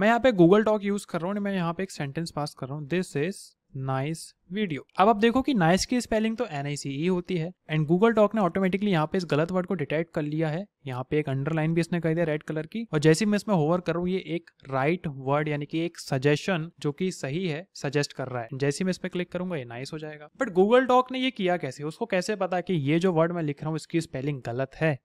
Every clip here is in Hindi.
मैं यहाँ पे गूगल टॉक यूज कर रहा हूँ मैं यहाँ पे एक सेंटेंस पास कर रहा हूँ दिस इज नाइस वीडियो अब आप देखो कि नाइस की स्पेलिंग तो एन आई सी ई होती है एंड गूगल डॉक ने ऑटोमेटिकली यहाँ पे इस गलत वर्ड को डिटेक्ट कर लिया है यहाँ पे एक अंडरलाइन भी इसने कह दिया रेड कलर की और जैसे मैं इसमें होवर करूँ ये एक राइट वर्ड यानी कि एक सजेशन जो कि सही है सजेस्ट कर रहा है जैसे मैं इस पर क्लिक करूंगा ये नाइस हो जाएगा बट गूगल डॉक ने ये किया कैसे उसको कैसे पता कि ये जो वर्ड मैं लिख रहा हूँ इसकी स्पेलिंग गलत है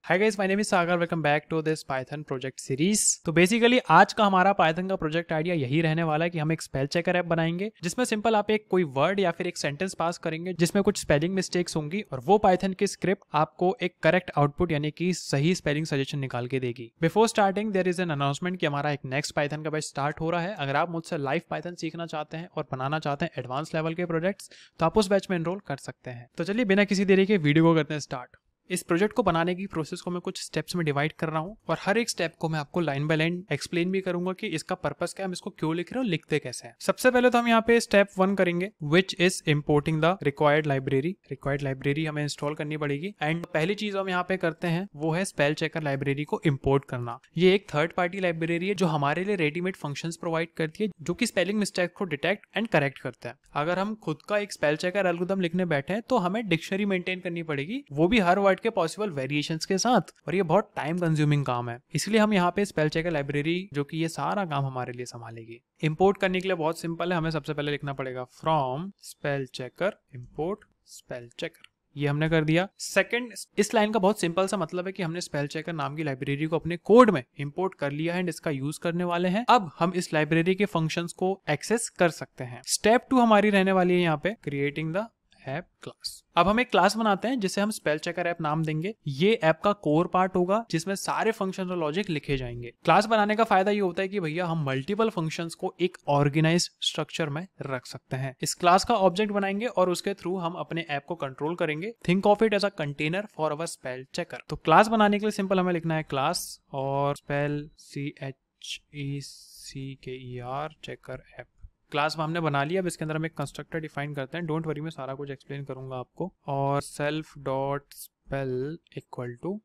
Sagar welcome back to this Python project series तो बेसिकली आज का हमारा पाइथन का प्रोजेक्ट आइडिया यही रहने वाला है कि हम एक स्पेल चेकर ऐप बनाएंगे जिसमें सिंपल आप एक कोई वर्ड या फिर एक सेंटेंस पास करेंगे जिसमें कुछ स्पेलिंग मिस्टेक्स होंगी और वो पाइथन की स्क्रिप्ट आपको एक करेक्ट आउटपुट यानी कि सही स्पेलिंग सजेशन निकाल के देगी before starting there is an announcement की हमारा एक नेक्स्ट पाइथन का बैच स्टार्ट हो रहा है अगर आप मुझसे लाइव पाइथन सीखना चाहते हैं और बनाना चाहते हैं एडवांस लेवल के प्रोजेक्ट्स तो आप उस बैच में एनरोल कर सकते हैं तो चलिए बिना किसी देरी के वीडियो को करते हैं स्टार्ट इस प्रोजेक्ट को बनाने की प्रोसेस को मैं कुछ स्टेप्स में डिवाइड कर रहा हूँ और हर एक स्टेप को मैं आपको लाइन बाय लाइन एक्सप्लेन भी करूंगा कि इसका पर्पस क्या है हम इसको क्यों लिख रहे हो लिखते कैसे हैं सबसे पहले तो हम यहाँ पे स्टेप वन करेंगे which is importing the required library required library हमें इंस्टॉल करनी पड़ेगी एंड पहली चीज हम यहाँ पे करते हैं वो है स्पेल चेकर लाइब्रेरी को इम्पोर्ट करना ये एक थर्ड पार्टी लाइब्रेरी है जो हमारे लिए रेडीमेड फंक्शन प्रोवाइड करती है जो की स्पेलिंग मिस्टेक को डिटेक्ट एंड करेक्ट करते हैं अगर हम खुद का एक स्पेल चेकर एलगुदम लिखने बैठे हैं तो हमें डिक्शनरी मेंटेन करनी पड़ेगी वो भी हर वर्ड वर्ड के पॉसिबल वेरिएशन के साथ और ये बहुत टाइम कंज्यूमिंग काम है इसलिए हम यहाँ पे स्पेल चेकर लाइब्रेरी जो कि ये सारा काम हमारे लिए संभालेगी इम्पोर्ट करने के लिए बहुत सिंपल है हमें सबसे पहले लिखना पड़ेगा from spell checker import spell checker ये हमने कर दिया सेकंड इस लाइन का बहुत सिंपल सा मतलब है कि हमने स्पेल चेकर नाम की लाइब्रेरी को अपने कोड में इंपोर्ट कर लिया है एंड इसका यूज करने वाले हैं अब हम इस लाइब्रेरी के फंक्शंस को एक्सेस कर सकते हैं स्टेप टू हमारी रहने वाली है यहाँ पे क्रिएटिंग द हैव क्लास अब हम एक क्लास बनाते हैं जिसे हम स्पेल चेकर ऐप नाम देंगे ये ऐप का कोर पार्ट होगा जिसमें सारे फंक्शन और लॉजिक लिखे जाएंगे क्लास बनाने का फायदा ये होता है कि भैया हम मल्टीपल फंक्शंस को एक ऑर्गेनाइज स्ट्रक्चर में रख सकते हैं इस क्लास का ऑब्जेक्ट बनाएंगे और उसके थ्रू हम अपने ऐप को कंट्रोल करेंगे think of it as a container for our spell checker तो क्लास बनाने के लिए सिंपल हमें लिखना है क्लास और spell C H E C K E R checker app class हमने बना लिया अब इसके अंदर हम एक कंस्ट्रक्टर डिफाइन करते हैं डोंट वरी मैं सारा कुछ एक्सप्लेन करूंगा आपको और self dot spell equal to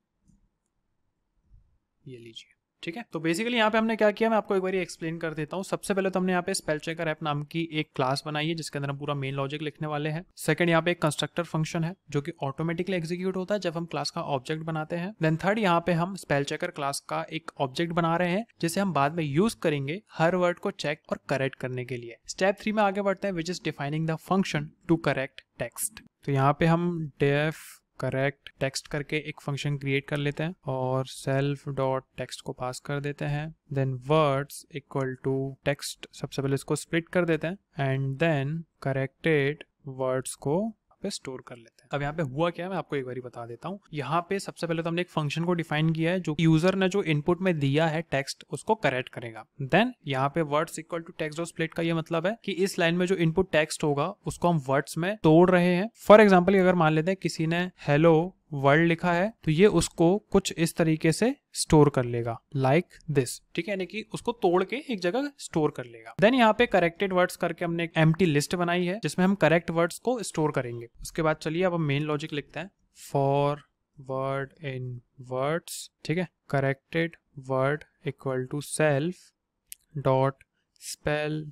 ये लीजिए ठीक है तो बेसिकली यहाँ पे हमने क्या किया मैं आपको एक बार एक्सप्लेन कर देता हूँ सबसे पहले तो हमने यहाँ पे स्पेल चेकर ऐप नाम की एक क्लास बनाई है जिसके अंदर हम पूरा मेन लॉजिक लिखने वाले हैं सेकंड यहाँ पे एक कंस्ट्रक्टर फंक्शन है जो कि ऑटोमेटिकली एग्जीक्यूट होता है जब हम क्लास का ऑब्जेक्ट बनाते हैं देन थर्ड यहाँ पे हम स्पेल चेकर क्लास का एक ऑब्जेक्ट बना रहे हैं जिसे हम बाद में यूज करेंगे हर वर्ड को चेक और करेक्ट करने के लिए स्टेप थ्री में आगे बढ़ते हैं which is defining the function to correct text तो यहाँ पे हम डेफ करेक्ट टेक्स्ट करके एक फंक्शन क्रिएट कर लेते हैं और सेल्फ डॉट टेक्स्ट को पास कर देते हैं then words equal to text सबसे पहले इसको स्प्लिट कर देते हैं एंड देन करेक्टेड वर्ड्स को स्टोर कर लेते हैं अब यहाँ पे हुआ क्या है मैं आपको एक बार बता देता हूँ यहाँ पे सबसे पहले तो हमने एक फंक्शन को डिफाइन किया है जो यूजर ने जो इनपुट में दिया है टेक्स्ट उसको करेक्ट करेगा देन यहाँ पे वर्ड्स इक्वल टू टेक्स्ट और स्प्लिट का ये मतलब है कि इस लाइन में जो इनपुट टेक्स्ट होगा उसको हम वर्ड्स में तोड़ रहे हैं फॉर एग्जाम्पल अगर मान लेते हैं किसी ने हेलो वर्ल्ड लिखा है तो ये उसको कुछ इस तरीके से स्टोर कर लेगा लाइक दिस ठीक है यानी कि उसको तोड़ के एक जगह स्टोर कर लेगा देन यहाँ पे करेक्टेड वर्ड्स करके हमने एक एम्प्टी लिस्ट बनाई है जिसमें हम करेक्ट वर्ड्स को स्टोर करेंगे उसके बाद चलिए अब हम मेन लॉजिक लिखते हैं फॉर वर्ड इन वर्ड्स ठीक है corrected word equal to self dot spell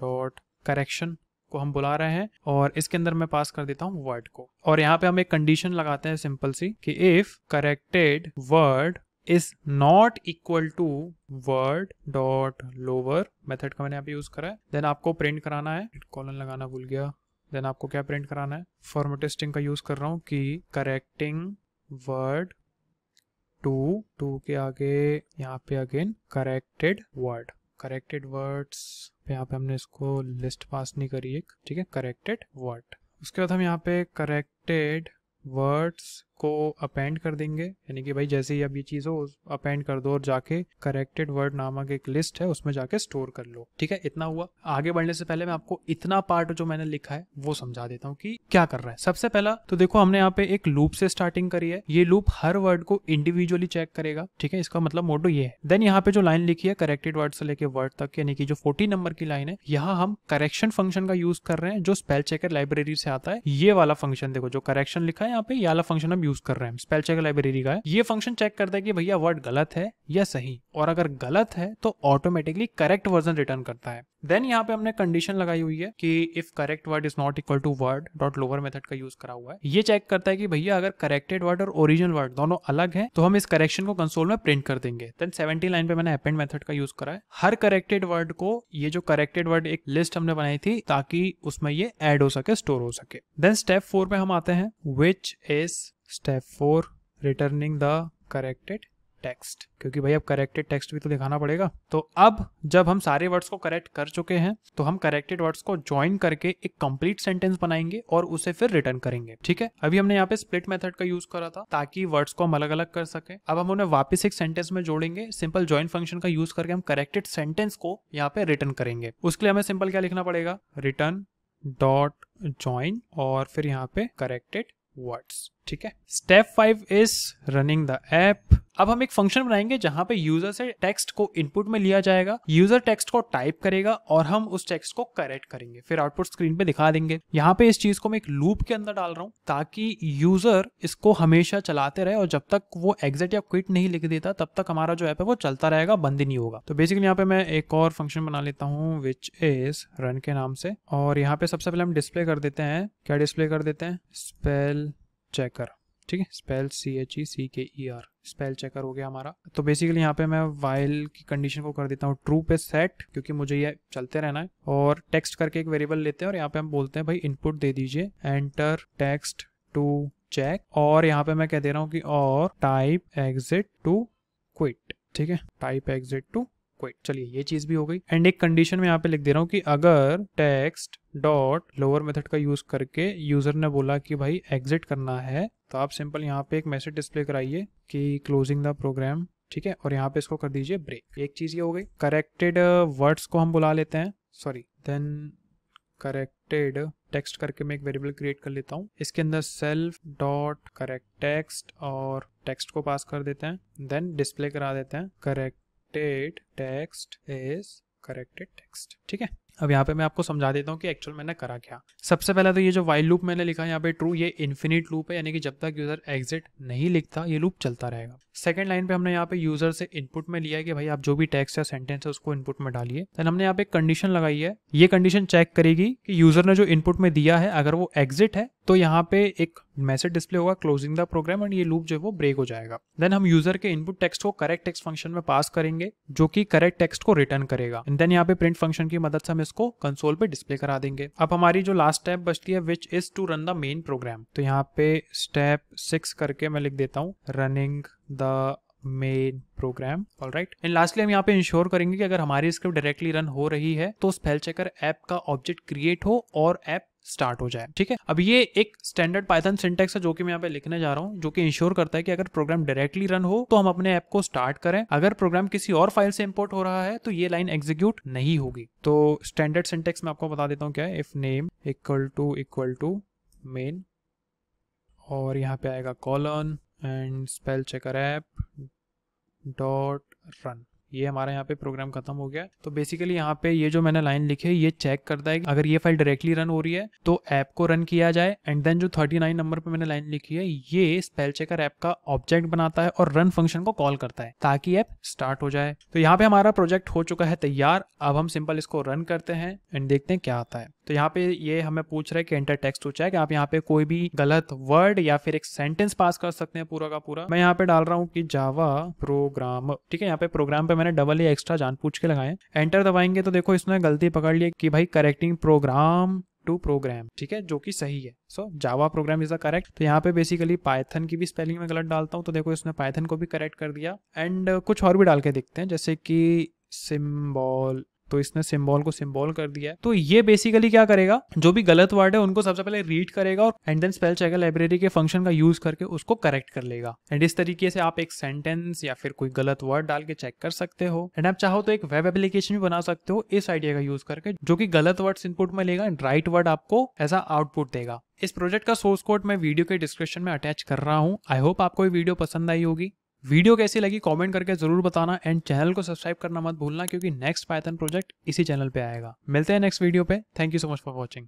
dot correction को हम बुला रहे हैं और इसके अंदर मैं पास कर देता हूँ वर्ड को और यहाँ पे हम एक कंडीशन लगाते हैं सिंपल सी कि if corrected word is not equal to word dot lower method का मैंने पे यूज करा है देन आपको प्रिंट कराना है कॉलन लगाना भूल गया देन आपको क्या प्रिंट कराना है फॉर्मेटिस्टिंग का यूज कर रहा हूँ कि करेक्टिंग वर्ड टू टू के आगे यहाँ पे again corrected word corrected words पे यहाँ पे हमने इसको लिस्ट पास नहीं करी एक ठीक है करेक्टेड वर्ड उसके बाद हम यहाँ पे करेक्टेड वर्ड्स उसको अपेंड कर देंगे यानी कि भाई जैसे ही अब ये चीज़ हो अपेंड कर दो और जाके करेक्टेड वर्ड नामक एक लिस्ट है उसमें जाके स्टोर कर लो ठीक है इतना हुआ आगे बढ़ने से पहले मैं आपको इतना पार्ट जो मैंने लिखा है वो समझा देता हूँ कि क्या कर रहा है सबसे पहला तो देखो हमने यहाँ पे एक लूप से स्टार्टिंग करी है ये लूप हर वर्ड को इंडिविजुअली चेक करेगा ठीक है इसका मतलब मोटो ये है देन यहाँ पे जो लाइन लिखी है करेक्टेड वर्ड से लेके वर्ड तक यानी कि जो फोर्टी नंबर की लाइन है यहाँ हम करेक्शन फंक्शन का यूज कर रहे हैं जो स्पेल चेकर लाइब्रेरी से आता है ये वाला फंक्शन देखो जो करेक्शन लिखा है यहाँ पे ये वाला फंक्शन हम यूज यूज कर रहे हैं स्पेल चेक लाइब्रेरी का है ये फंक्शन चेक करता है कि भैया वर्ड गलत है या सही और अगर गलत है तो ऑटोमेटिकली करेक्ट वर्जन रिटर्न करता है देन यहाँ पे हमने कंडीशन लगाई हुई है कि if correct word is not equal to word dot lower method का यूज करा हुआ है ये चेक करता है कि भैया अगर करेक्टेड वर्ड और ओरिजिनल वर्ड दोनों अलग हैं तो हम इस करेक्शन को कंसोल में प्रिंट कर देंगे देन सेवेंटी लाइन पे मैंने अपेंड मेथड का यूज करा है हर करेक्टेड वर्ड को ये जो करेक्टेड वर्ड एक लिस्ट हमने बनाई थी ताकि उसमें ये एड हो सके स्टोर हो सके देन स्टेप फोर में हम आते हैं which is step four returning the corrected text क्योंकि भाई अब करेक्टेड टेक्स्ट भी तो दिखाना पड़ेगा तो अब जब हम सारे वर्ड्स को करेक्ट कर चुके हैं तो हम करेक्टेड वर्ड्स को ज्वाइन करके एक कंप्लीट सेंटेंस बनाएंगे और उसे फिर रिटर्न करेंगे ठीक है अभी हमने यहाँ पे स्प्लिट मेथड का यूज करा था ताकि वर्ड्स को हम अलग अलग कर सके अब हम उन्हें वापस एक सेंटेंस में जोड़ेंगे सिंपल ज्वाइन फंक्शन का यूज करके हम करेक्टेड सेंटेंस को यहाँ पे रिटर्न करेंगे उसके लिए हमें सिंपल क्या लिखना पड़ेगा रिटर्न डॉट ज्वाइन और फिर यहाँ पे करेक्टेड वर्ड्स ठीक है step five is running the app अब हम एक फंक्शन बनाएंगे जहां पे यूजर से टेक्स्ट को इनपुट में लिया जाएगा यूजर टेक्स्ट को टाइप करेगा और हम उस टेक्स्ट को करेक्ट करेंगे फिर आउटपुट स्क्रीन पे दिखा देंगे यहाँ पे इस चीज को मैं एक लूप के अंदर डाल रहा हूँ ताकि यूजर इसको हमेशा चलाते रहे और जब तक वो एग्जिट या क्विट नहीं लिख देता तब तक हमारा जो ऐप है वो चलता रहेगा बंद ही नहीं होगा तो बेसिकली यहाँ पे मैं एक और फंक्शन बना लेता हूँ विच इज रन के नाम से और यहाँ पे सबसे पहले हम डिस्प्ले कर देते हैं क्या डिस्प्ले कर देते हैं स्पेल चेकर ठीक है spell C H E C K E are spell checker हो गया हमारा तो बेसिकली यहाँ पे मैं वाइल की कंडीशन को कर देता हूँ ट्रू पे सेट क्योंकि मुझे ये चलते रहना है और टेक्स्ट करके एक वेरिएबल लेते हैं और यहाँ पे हम बोलते हैं भाई इनपुट दे दीजिए एंटर टेक्स्ट टू चेक और यहाँ पे मैं कह दे रहा हूँ कि और टाइप एग्जिट टू क्विट ठीक है टाइप एग्जिट टू क्विट चलिए ये चीज भी हो गई एंड एक कंडीशन में यहाँ पे लिख दे रहा हूँ कि अगर टेक्स्ट डॉट लोअर मेथड का यूज करके यूजर ने बोला कि भाई एग्जिट करना है तो आप सिंपल यहाँ पे एक मैसेज डिस्प्ले कराइए कि क्लोजिंग द प्रोग्राम ठीक है और यहाँ पे इसको कर दीजिए ब्रेक एक चीज़ ये हो गई करेक्टेड वर्ड्स uh, को हम बुला लेते हैं सॉरी देन करेक्टेड टेक्स्ट करके मैं एक वेरिएबल क्रिएट कर लेता हूँ इसके अंदर सेल्फ डॉट करेक्ट टेक्स्ट और टेक्स्ट को पास कर देते हैं देन डिस्प्ले करा देते हैं corrected text is corrected text ठीक है अब यहाँ पे मैं आपको समझा देता हूँ कि एक्चुअल मैंने करा क्या सबसे पहले तो ये जो वाइल लूप मैंने लिखा यहाँ पे ट्रू ये इन्फिनिट लूप है यानी कि जब तक यूजर एग्जिट नहीं लिखता ये लूप चलता रहेगा सेकंड लाइन पे हमने यहाँ पे यूजर से इनपुट में लिया है कि भाई आप जो भी टेक्स्ट या सेंटेंस है उसको इनपुट में डालिए देन हमने यहाँ पे कंडीशन लगाई है ये कंडीशन चेक करेगी कि यूजर ने जो इनपुट में दिया है अगर वो एग्जिट है तो यहाँ पे एक मैसेज डिस्प्ले होगा क्लोजिंग द प्रोग्राम एंड ये लूप जो है वो ब्रेक हो जाएगा देन हम यूजर के इनपुट टेक्स्ट को करेक्ट टेक्स्ट फंक्शन में पास करेंगे जो कि करेक्ट टेक्स्ट को रिटर्न करेगा एंड देन यहाँ पे प्रिंट फंक्शन की मदद से हम इसको कंसोल पे डिस्प्ले करा देंगे अब हमारी जो लास्ट स्टेप बचती है which is to run the main program तो यहाँ पे स्टेप सिक्स करके मैं लिख देता हूँ running the main program all right and lastly हम यहाँ पे इंश्योर करेंगे कि अगर हमारी स्क्रिप्ट डायरेक्टली रन हो रही है तो स्पेल चेकर ऐप का ऑब्जेक्ट क्रिएट हो और ऐप स्टार्ट हो जाए ठीक है अब ये एक स्टैंडर्ड पाइथन सिंटेक्स है जो कि मैं यहाँ पे लिखने जा रहा हूँ जो कि इंश्योर करता है कि अगर प्रोग्राम डायरेक्टली रन हो तो हम अपने ऐप को स्टार्ट करें अगर प्रोग्राम किसी और फाइल से इंपोर्ट हो रहा है तो ये लाइन एग्जीक्यूट नहीं होगी तो स्टैंडर्ड सिंटेक्स मैं आपको बता देता हूँ क्या है if name equal to equal to main और यहाँ पे आएगा colon and spell checker app dot run ये हमारा यहाँ पे प्रोग्राम खत्म हो गया तो बेसिकली यहाँ पे ये जो मैंने लाइन लिखी है ये चेक करता है अगर ये फाइल डायरेक्टली रन हो रही है तो ऐप को रन किया जाए एंड देन जो 39 नंबर पे मैंने लाइन लिखी है ये स्पेल चेकर ऐप का ऑब्जेक्ट बनाता है और रन फंक्शन को कॉल करता है ताकि ऐप स्टार्ट हो जाए तो यहाँ पे हमारा प्रोजेक्ट हो चुका है तैयार अब हम सिंपल इसको रन करते हैं एंड देखते हैं क्या आता है तो यहाँ पे ये हमें पूछ रहे हैं कि एंटर टेक्स्ट हो कि आप यहाँ पे कोई भी गलत वर्ड या फिर एक सेंटेंस पास कर सकते हैं पूरा का पूरा मैं यहाँ पे डाल रहा हूँ कि जावा प्रोग्राम ठीक है यहाँ पे प्रोग्राम पे मैंने डबल या एक्स्ट्रा जान पूछ के लगाए एंटर दबाएंगे तो देखो इसने गलती पकड़ ली कि भाई करेक्टिंग प्रोग्राम टू प्रोग्राम ठीक है जो कि सही है so Java program is the correct तो यहाँ पे बेसिकली पाइथन की भी स्पेलिंग में गलत डालता हूँ तो देखो इसने पाइथन को भी करेक्ट कर दिया एंड कुछ और भी डाल के देखते हैं जैसे कि सिम्बॉल तो इसने सिम्बॉल को सिम्बॉल कर दिया तो ये बेसिकली क्या करेगा जो भी गलत वर्ड है उनको सबसे पहले रीड करेगा और and then spell checker library के फंक्शन का यूज करके उसको करेक्ट कर लेगा एंड इस तरीके से आप एक सेंटेंस या फिर कोई गलत वर्ड डाल के चेक कर सकते हो एंड आप चाहो तो एक वेब एप्लीकेशन भी बना सकते हो इस आइडिया का यूज करके जो की गलत वर्ड इनपुट में लेगा एंड राइट वर्ड आपको एज आउटपुट देगा इस प्रोजेक्ट का सोर्स कोड मैं वीडियो के डिस्क्रिप्शन में अटैच कर रहा हूँ आई होप आपको ये वीडियो पसंद आई होगी वीडियो कैसी लगी कमेंट करके जरूर बताना एंड चैनल को सब्सक्राइब करना मत भूलना क्योंकि नेक्स्ट पायथन प्रोजेक्ट इसी चैनल पे आएगा मिलते हैं नेक्स्ट वीडियो पे thank you so much for watching